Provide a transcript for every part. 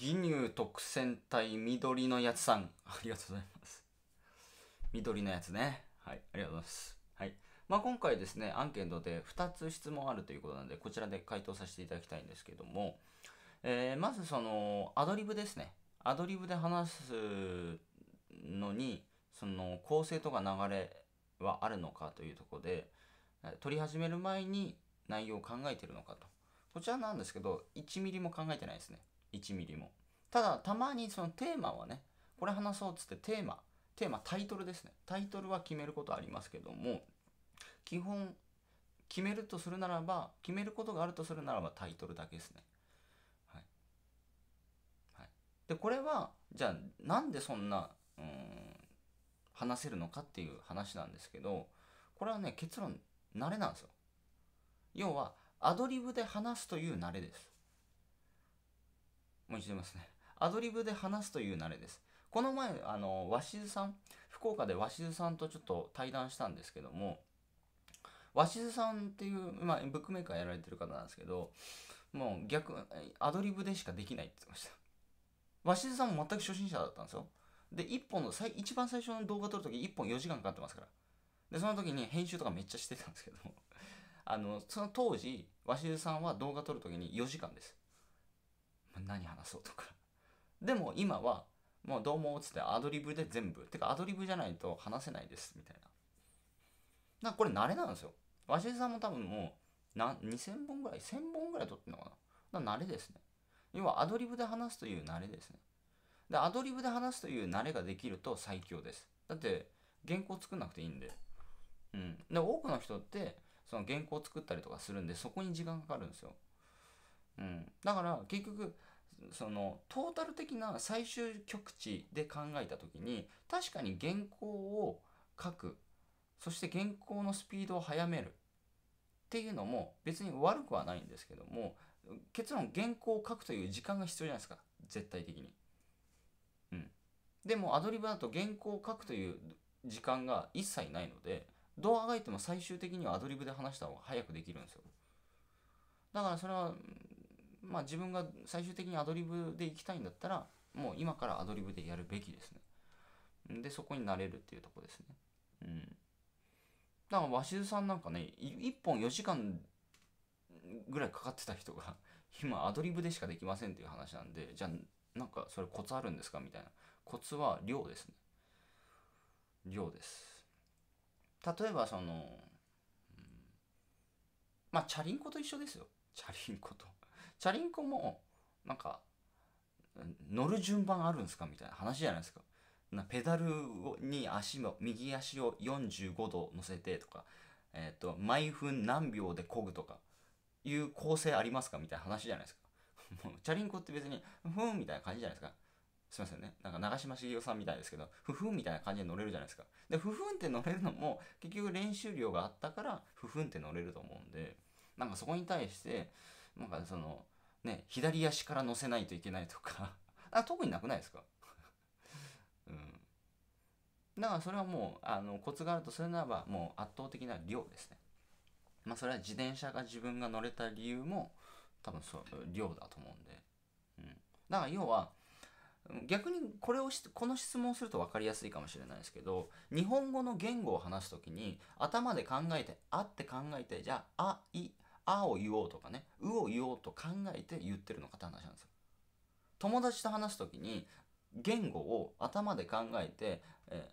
義乳特選隊緑のやつさん。ありがとうございます。緑のやつね。はい、ありがとうございます。はい。まあ、今回ですね、アンケートで2つ質問あるということなので、こちらで回答させていただきたいんですけども、えー、まずその、アドリブですね。アドリブで話すのに、その、構成とか流れはあるのかというところで、取り始める前に内容を考えてるのかと。こちらなんですけど、1ミリも考えてないですね。1ミリもただたまにそのテーマはねこれ話そうっつってテーマテーマタイトルですねタイトルは決めることありますけども基本決めるとするならば決めることがあるとするならばタイトルだけですねはい、はい、でこれはじゃあなんでそんなうん話せるのかっていう話なんですけどこれはね結論慣れなんですよ要はアドリブで話すという慣れですもう一度言いますね。アドリブで話すという慣れです。この前、あの、鷲津さん、福岡で鷲津さんとちょっと対談したんですけども、鷲津さんっていう、まあ、ブックメーカーやられてる方なんですけど、もう逆、アドリブでしかできないって言ってました。鷲津さんも全く初心者だったんですよ。で、1本の、一番最初の動画撮るとき1本4時間かかってますから。で、その時に編集とかめっちゃしてたんですけど、あの、その当時、鷲津さんは動画撮るときに4時間です。何話そうとか でも今はもうどうもっつってアドリブで全部てかアドリブじゃないと話せないですみたいななこれ慣れなんですよ鷲津さんも多分もうな2000本ぐらい1000本ぐらい撮ってるのかなだ慣れですね要はアドリブで話すという慣れですねでアドリブで話すという慣れができると最強ですだって原稿作んなくていいんでうんで多くの人ってその原稿作ったりとかするんでそこに時間かかるんですようん、だから結局そのトータル的な最終局地で考えた時に確かに原稿を書くそして原稿のスピードを速めるっていうのも別に悪くはないんですけども結論原稿を書くという時間が必要じゃないですか絶対的に。うん、でもアドリブだと原稿を書くという時間が一切ないのでどうあがいても最終的にはアドリブで話した方が早くできるんですよ。だからそれはまあ、自分が最終的にアドリブで行きたいんだったらもう今からアドリブでやるべきですねでそこになれるっていうとこですねうんだから鷲津さんなんかね1本4時間ぐらいかかってた人が 今アドリブでしかできませんっていう話なんでじゃあなんかそれコツあるんですかみたいなコツは量ですね量です例えばその、うん、まあチャリンコと一緒ですよチャリンコとチャリンコもなんか乗る順番あるんですかみたいな話じゃないですか。なペダルに足も右足を45度乗せてとか、えーと、と毎分何秒で漕ぐとかいう構成ありますかみたいな話じゃないですか。も うチャリンコって別にふーんみたいな感じじゃないですか。すいませんね。なんか長嶋茂雄さんみたいですけど、ふふんみたいな感じで乗れるじゃないですか。で、ふふんって乗れるのも結局練習量があったから、ふふんって乗れると思うんで、なんかそこに対して、なんかその、ね、左足から乗せないといけないとか あ特になくないですか うん。だからそれはもう、あの、コツがあるとするならば、もう圧倒的な量ですね。まあそれは自転車が自分が乗れた理由も、多分そう、量だと思うんで。うん。だから要は、逆にこれをこの質問をすると分かりやすいかもしれないですけど日本語の言語を話す時に頭で考えて「あ」って考えてじゃあ「あ」「い」あを言おうとかね、うを言おうと考えて言ってるのかって話なんですよ。友達と話すときに、言語を頭で考えて、え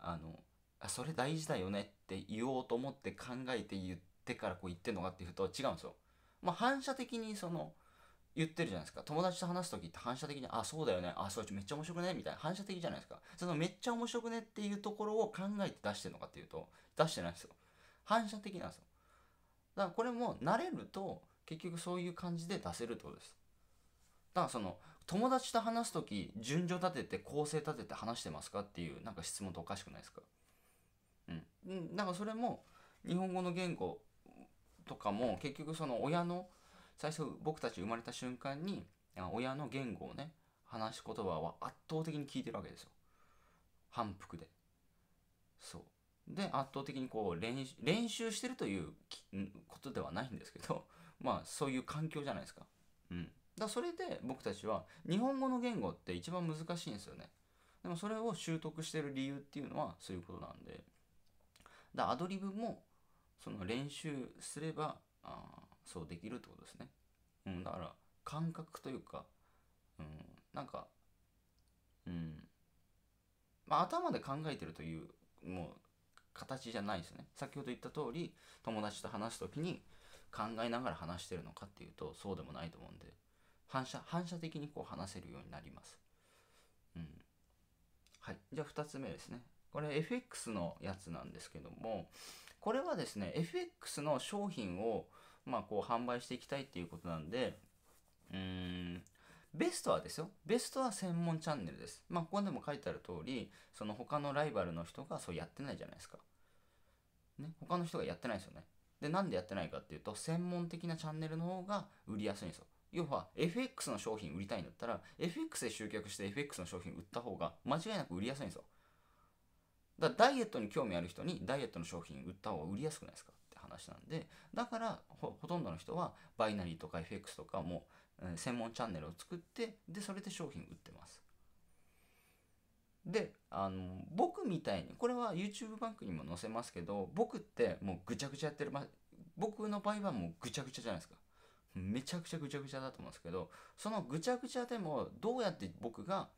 ー、あの、それ大事だよねって言おうと思って考えて言ってからこう言ってんのかっていうと違うんですよ。まあ、反射的にその、言ってるじゃないですか。友達と話す時って反射的に、あ、そうだよね。あ、そちめっちゃ面白くねみたいな。反射的じゃないですか。そのめっちゃ面白くねっていうところを考えて出してるのかっていうと、出してないんですよ。反射的なんですよ。だからこれも慣れると結局そういう感じで出せるってことです。だからその友達と話す時順序立てて構成立てて話してますかっていうなんか質問っておかしくないですかうん。だからそれも日本語の言語とかも結局その親の最初僕たち生まれた瞬間に親の言語をね話し言葉は圧倒的に聞いてるわけですよ。反復で。そう。で圧倒的にこう練習練習してるということではないんですけど まあそういう環境じゃないですか。うん、だそれで僕たちは日本語の言語って一番難しいんですよね。でもそれを習得してる理由っていうのはそういうことなんで。だアドリブもその練習すればあそうできるってことですね。うん、だから感覚というか、うん、なんか、うんまあ、頭で考えてるというもう形じゃないですね先ほど言った通り友達と話す時に考えながら話してるのかっていうとそうでもないと思うんで反射反射的にこう話せるようになります、うん、はいじゃあ2つ目ですねこれ FX のやつなんですけどもこれはですね FX の商品をまあこう販売していきたいっていうことなんでうんベストはですよ。ベストは専門チャンネルです。まあ、ここでも書いてある通り、その他のライバルの人がそうやってないじゃないですか。ね、他の人がやってないですよね。で、なんでやってないかっていうと、専門的なチャンネルの方が売りやすいんですよ。要は、FX の商品売りたいんだったら、FX で集客して FX の商品売った方が間違いなく売りやすいんですよ。だからダイエットに興味ある人にダイエットの商品売った方が売りやすくないですかって話なんで、だからほとんどの人はバイナリーとか FX とかも専門チャンネルを作ってでそれで商品売ってますであの僕みたいにこれは YouTube バンクにも載せますけど僕ってもうぐちゃぐちゃやってる僕の場合はもうぐちゃぐちゃじゃないですかめちゃくちゃぐちゃぐちゃだと思うんですけどそのぐちゃぐちゃでもどうやって僕が、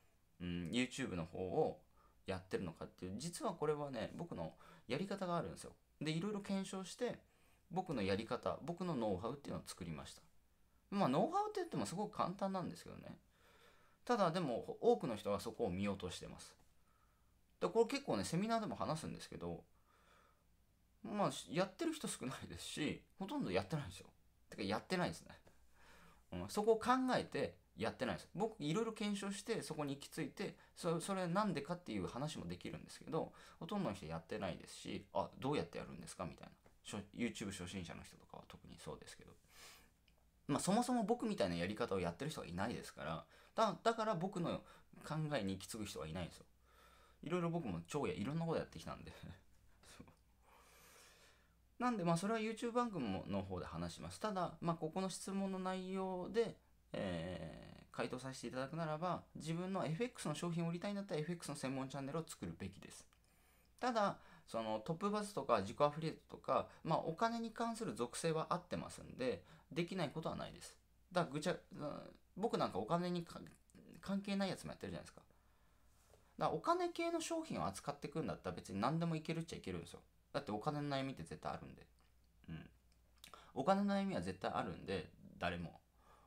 うん、YouTube の方をやってるのかっていう実はこれはね僕のやり方があるんですよでいろいろ検証して僕のやり方僕のノウハウっていうのを作りましたまあノウハウって言ってもすごく簡単なんですけどねただでも多くの人はそこを見落としてますでこれ結構ねセミナーでも話すんですけどまあやってる人少ないですしほとんどやってないんですよてかやってないですね、うん、そこを考えてやってないです僕いろいろ検証してそこに行き着いてそれなんでかっていう話もできるんですけどほとんどの人やってないですしあどうやってやるんですかみたいな YouTube 初心者の人とかは特にそうですけどまあ、そもそも僕みたいなやり方をやってる人はいないですからだだから僕の考えに行き継ぐ人はいないんですよいろいろ僕も超やいろんなことやってきたんで なんでまあそれは YouTube 番組の方で話しますただまあここの質問の内容で、えー、回答させていただくならば自分の FX の商品を売りたいんだったら FX の専門チャンネルを作るべきですただそのトップバスとか自己アフリエイトとか、まあ、お金に関する属性は合ってますんでできないことはないですだからぐちゃ僕なんかお金に関係ないやつもやってるじゃないですかだからお金系の商品を扱っていくんだったら別に何でもいけるっちゃいけるんですよだってお金の悩みって絶対あるんでうんお金の悩みは絶対あるんで誰も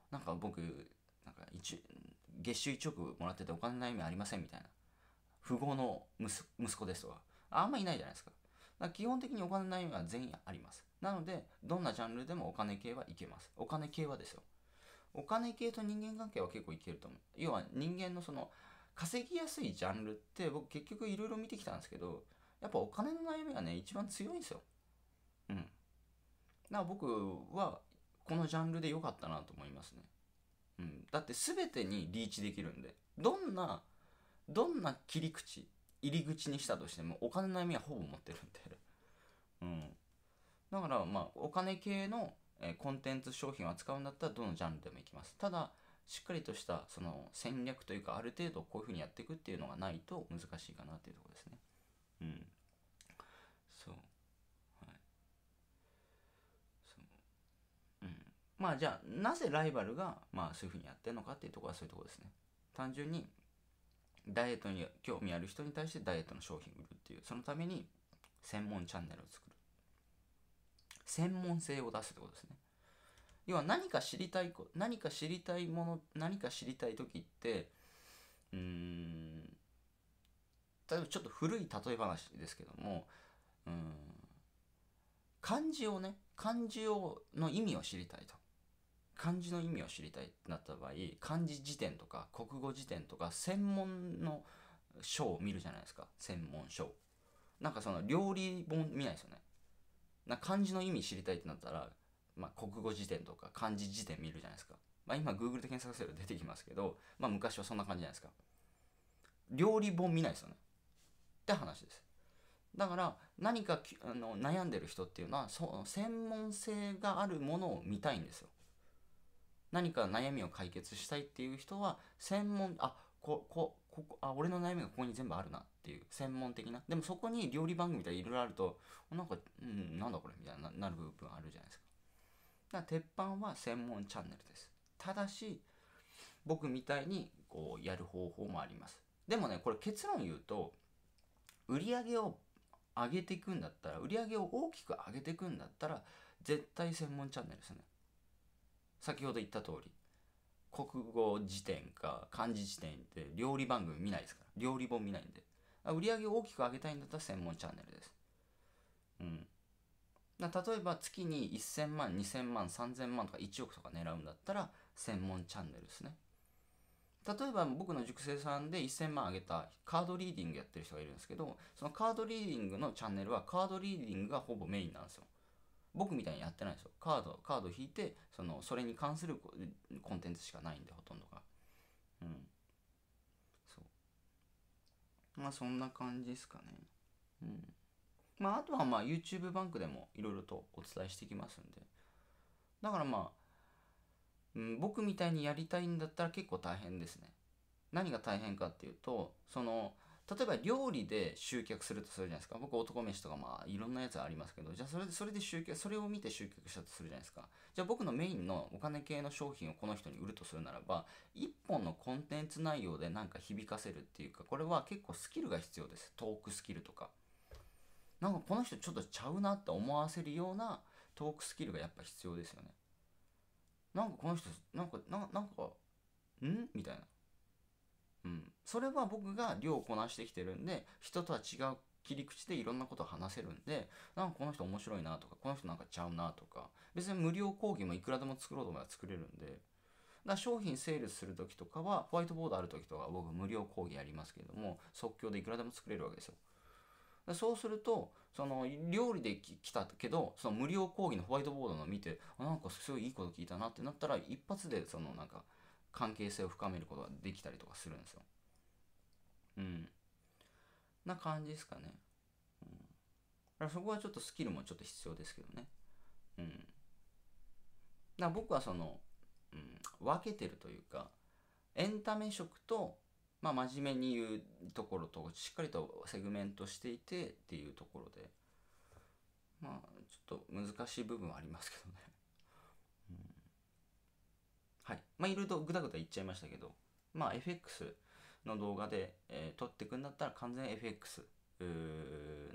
なんか僕なんか月収1億もらっててお金の悩みありませんみたいな富豪の息子ですとかあんまいないじゃないですか。か基本的にお金の悩みは全員あります。なので、どんなジャンルでもお金系はいけます。お金系はですよ。お金系と人間関係は結構いけると思う。要は人間のその稼ぎやすいジャンルって僕結局いろいろ見てきたんですけど、やっぱお金の悩みがね、一番強いんですよ。うん。だから僕はこのジャンルで良かったなと思いますね。うん。だって全てにリーチできるんで、どんな、どんな切り口入り口にしたとしてもお金の悩みはほぼ持ってるんで、うん、だからまあお金系の、えコンテンツ商品を扱うんだったらどのジャンルでもいきますただしっかりとしたその戦略というかある程度こういうふうにやっていくっていうのがないと難しいかなっていうところですねうんそうはいそううんまあじゃあなぜライバルがまあそういうふうにやってるのかっていうところはそういうところですね単純にダイエットに興味ある人に対してダイエットの商品売るっていうそのために専門チャンネルを作る専門性を出すってことですね要は何か知りたい何か知りたいもの何か知りたい時ってうーん例えばちょっと古い例え話ですけどもうん漢字をね漢字をの意味を知りたいと漢字の意味を知りたいってなった場合漢字辞典とか国語辞典とか専門の書を見るじゃないですか専門書なんかその料理本見ないですよねな漢字の意味知りたいってなったら、まあ、国語辞典とか漢字辞典見るじゃないですか、まあ、今 Google で検索すると出てきますけど、まあ、昔はそんな感じじゃないですか料理本見ないですよねって話ですだから何かあの悩んでる人っていうのはその専門性があるものを見たいんですよ何か悩みを解決したいっていう人は専門あここここあ俺の悩みがここに全部あるなっていう専門的なでもそこに料理番組みたいいろいろあるとなんか、うん、なんだこれみたいななる部分あるじゃないですかだから鉄板は専門チャンネルですただし僕みたいにこうやる方法もありますでもねこれ結論言うと売り上げを上げていくんだったら売り上げを大きく上げていくんだったら絶対専門チャンネルですね先ほど言った通り国語辞典か漢字辞典って料理番組見ないですから料理本見ないんで売り上げを大きく上げたいんだったら専門チャンネルですうん例えば月に1000万2000万3000万とか1億とか狙うんだったら専門チャンネルですね例えば僕の塾生さんで1000万あげたカードリーディングやってる人がいるんですけどそのカードリーディングのチャンネルはカードリーディングがほぼメインなんですよ僕みたいにやってないですよカードカード引いてそのそれに関するコンテンツしかないんでほとんどがうんそうまあそんな感じですかねうんまああとはまあ YouTube バンクでもいろいろとお伝えしてきますんでだからまあうん、僕みたいにやりたいんだったら結構大変ですね。何が大変かっていうとその例えば料理で集客するとするじゃないですか僕男飯とかまあいろんなやつありますけどじゃあそれでそれで集客それを見て集客したとするじゃないですかじゃあ僕のメインのお金系の商品をこの人に売るとするならば1本のコンテンツ内容でなんか響かせるっていうかこれは結構スキルが必要ですトークスキルとかなんかこの人ちょっとちゃうなって思わせるようなトークスキルがやっぱ必要ですよねなんかこの人なんかなんかんみたいなうん、それは僕が量をこなしてきてるんで人とは違う切り口でいろんなことを話せるんでなんかこの人面白いなとかこの人なんかちゃうなとか別に無料講義もいくらでも作ろうと思えば作れるんでだ商品セールする時とかはホワイトボードある時とか僕無料講義やりますけども即興でいくらでも作れるわけですよ。そうすると、その、料理で来たけど、その無料講義のホワイトボードの見て、なんかすごいいいこと聞いたなってなったら、一発で、その、なんか、関係性を深めることができたりとかするんですよ。うん。な感じですかね。うん、だからそこはちょっとスキルもちょっと必要ですけどね。うん。だから僕はその、うん、分けてるというか、エンタメ色と、まあ、真面目に言うところと、しっかりとセグメントしていてっていうところで、まあ、ちょっと難しい部分はありますけどね。はい。まあ、いろいろとぐだぐだ言っちゃいましたけど、まあ、FX の動画で、えー、撮っていくんだったら完全 FX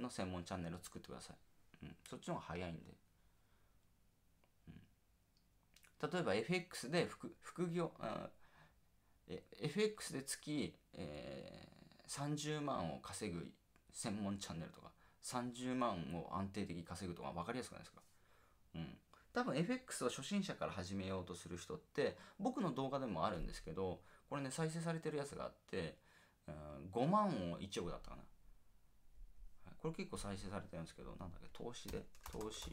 の専門チャンネルを作ってください。うん、そっちの方が早いんで。うん、例えば FX で副副業、うん、FX で月、えー、30万を稼ぐ専門チャンネルとか、30万を安定的に稼ぐとか分かりやすくないですかうん。多分 FX は初心者から始めようとする人って僕の動画でもあるんですけどこれね再生されてるやつがあって、うん、5万を1億だったかなこれ結構再生されてるんですけどなんだっけ投資で投資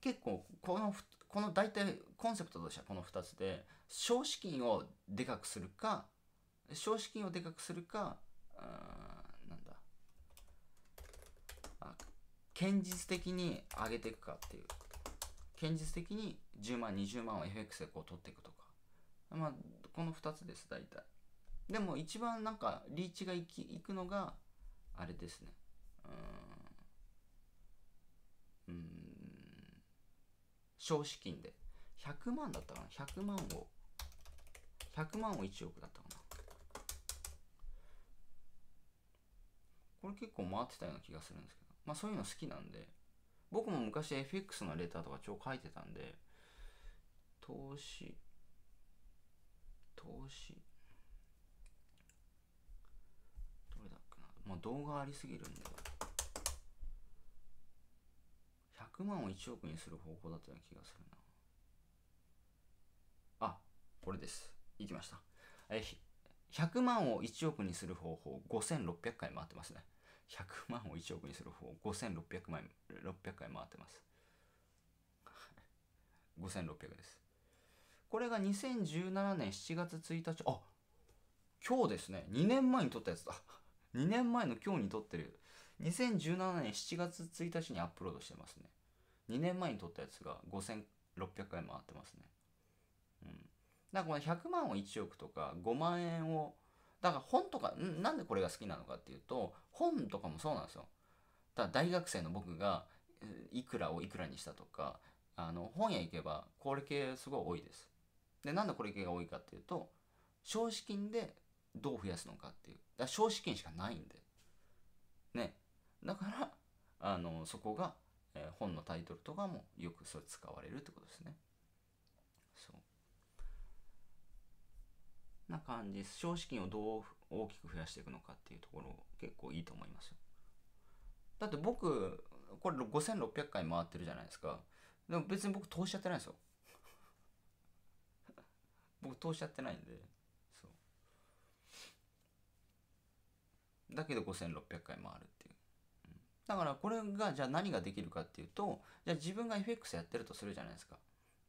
結構このこの大体コンセプトとしてはこの2つで少資金をでかくするか少資金をでかくするか、うん堅実的に上げていくかっていう堅実的に10万20万を FX でこう取っていくとかまあこの2つです大体でも一番なんかリーチがいき行くのがあれですねうんうん少資金で100万だったかな100万を100万を1億だったかなこれ結構回ってたような気がするんですけどまあそういうの好きなんで、僕も昔 FX のレターとか超書いてたんで、投資、投資、どれだっけな、まあ動画ありすぎるんで、100万を1億にする方法だったような気がするな。あ、これです。いきました。え、100万を1億にする方法5600回回ってますね。100万を1億にする方5600回回ってます5600 ですこれが2017年7月1日あ今日ですね2年前に撮ったやつだ2 年前の今日に撮ってる2017年7月1日にアップロードしてますね2年前に撮ったやつが5600回回ってますねうんだからこの100万を1億とか5万円をだから本とかなんでこれが好きなのかっていうと本とかもそうなんですよ。ただ大学生の僕がいくらをいくらにしたとかあの本屋行けばこれ系すごい多いです。でなんでこれ系が多いかっていうと少子金でどう増やすのかっていうだ少子金しかないんでねだからあのそこが、え本のタイトルとかもよくそれ使われるってことですね。な感じ少資金をどう大きく増やしていくのかっていうところ結構いいと思いますよ。だって僕、これ5600回回ってるじゃないですか。でも別に僕投資やってないんですよ。僕投資やってないんで。そう。だけど5600回回るっていう。だからこれがじゃあ何ができるかっていうと、じゃあ自分が FX やってるとするじゃないですか。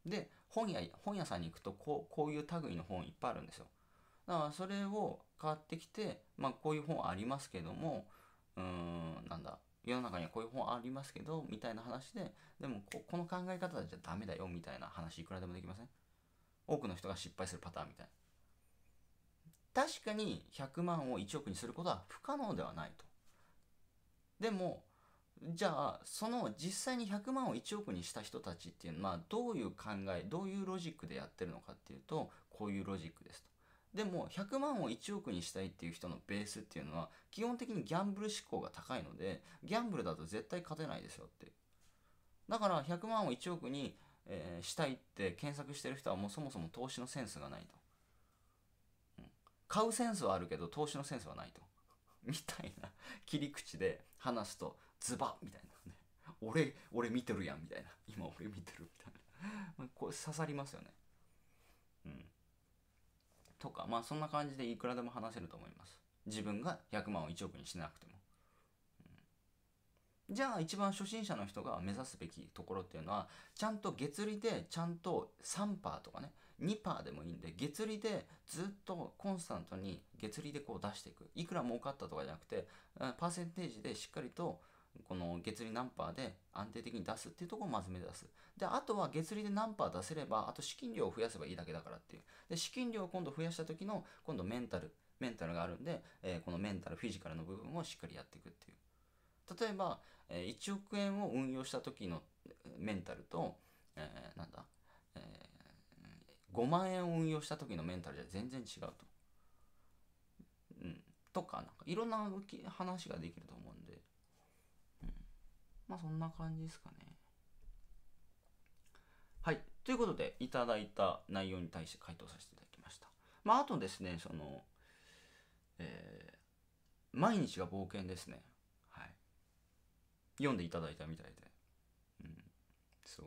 で、本屋、本屋さんに行くとこう、こういう類の本いっぱいあるんですよ。だからそれを買ってきて、まあ、こういう本ありますけどもうーんなんだ世の中にはこういう本ありますけどみたいな話ででもここの考え方じゃダメだよみたいな話いくらでもできません多くの人が失敗するパターンみたいな確かに100万を1億にすることは不可能ではないとでもじゃあその実際に100万を1億にした人たちっていうのはどういう考えどういうロジックでやってるのかっていうとこういうロジックですとでも100万を1億にしたいっていう人のベースっていうのは基本的にギャンブル志向が高いのでギャンブルだと絶対勝てないでしょってだから100万を1億に、えー、したいって検索してる人はもうそもそも投資のセンスがないと、うん、買うセンスはあるけど投資のセンスはないと みたいな切り口で話すとズバッみたいなね俺俺見てるやんみたいな今俺見てるみたいなこれ刺さりますよねとか、まあそんな感じでいくらでも話せると思います。自分が100万を1億にしなくても。うん、じゃあ一番初心者の人が目指すべきところっていうのは、ちゃんと月利でちゃんと3%とかね、2%でもいいんで、月利でずっとコンスタントに月利でこう出していく。いくら儲かったとかじゃなくて、パーセンテージでしっかりとこの月利何パーで安定的に出すっていうところをまず目指す。で、あとは月利で何パー出せれば、あと資金量を増やせばいいだけだからっていう。で、資金量を今度増やした時の、今度メンタル、メンタルがあるんで、えー、このメンタル、フィジカルの部分をしっかりやっていくっていう。例えば、えー、1億円を運用した時のメンタルと、えー、なんだ、えー、5万円を運用した時のメンタルじゃ全然違うと。うん。とか、なんかいろんな話ができると思う。あそんな感じですかね。はい。ということで、いただいた内容に対して回答させていただきました。まあ、あとですね、その、えー、毎日が冒険ですね。はい。読んでいただいたみたいで。うん。そう。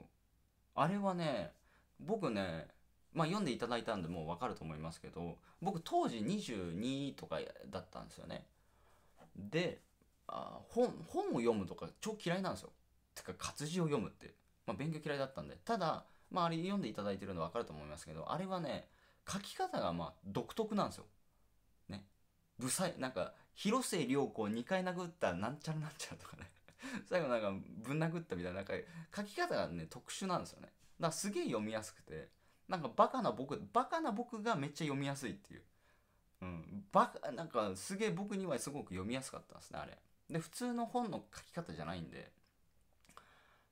あれはね、僕ね、まあ読んでいただいたんでもうわかると思いますけど、僕当時22とかだったんですよね。で、あ本本を読むとか超嫌いなんですよ。てか活字を読むって、まあ、勉強嫌いだったんでただ、まあ、あれ読んでいただいてるの分かると思いますけどあれはね書き方がまあ独特なんですよ。ね。ブサイなんか広末涼子を2回殴ったなんちゃらなんちゃらとかね 最後なんかぶん殴ったみたいななんか書き方がね特殊なんですよね。だからすげえ読みやすくてなんかバカな僕バカな僕がめっちゃ読みやすいっていう。うん、バカなんかすげえ僕にはすごく読みやすかったんですねあれ。で普通の本の書き方じゃないんで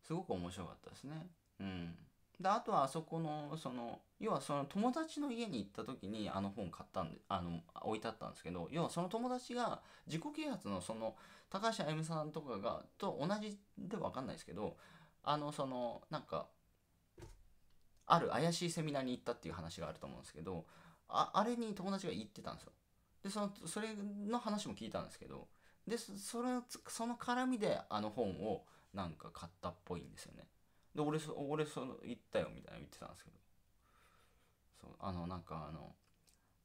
すごく面白かったですね。うん、であとはあそこのその要はその友達の家に行った時にあの本買ったんであの置いてあったんですけど要はその友達が自己啓発のその高橋歩さんとかがと同じでは分かんないですけどあのそのなんかある怪しいセミナーに行ったっていう話があると思うんですけどああれに友達が行ってたんですよ。でそのそれの話も聞いたんですけどでそれその絡みであの本をなんか買ったっぽいんですよねで俺そ俺その行ったよみたいな言ってたんですけどそうあのなんかあの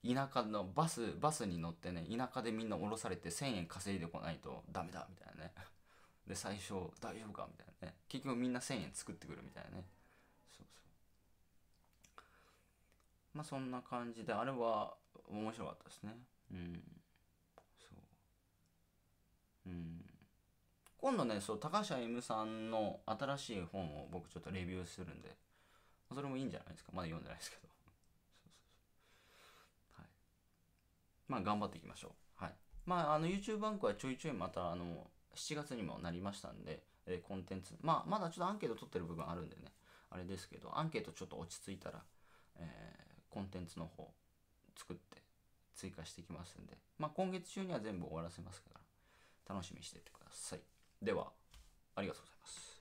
田舎のバスバスに乗ってね田舎でみんな降ろされて1,000円稼いでこないとダメだみたいなね で最初大丈夫かみたいなね結局みんな1,000円作ってくるみたいなねそうそうまあそんな感じであれは面白かったですねうん今度ね、そう、高橋歩さんの新しい本を僕ちょっとレビューするんで、それもいいんじゃないですか。まだ読んでないですけど。そうそうそうはい。まあ、頑張っていきましょう。はい。まあ、あの、YouTube バンクはちょいちょいまた、あの、7月にもなりましたんで、えー、コンテンツ、まあ、まだちょっとアンケート取ってる部分あるんでね、あれですけど、アンケートちょっと落ち着いたら、えー、コンテンツの方、作って、追加していきますんで、まあ、今月中には全部終わらせますから、楽しみにしててください。では、ありがとうございます。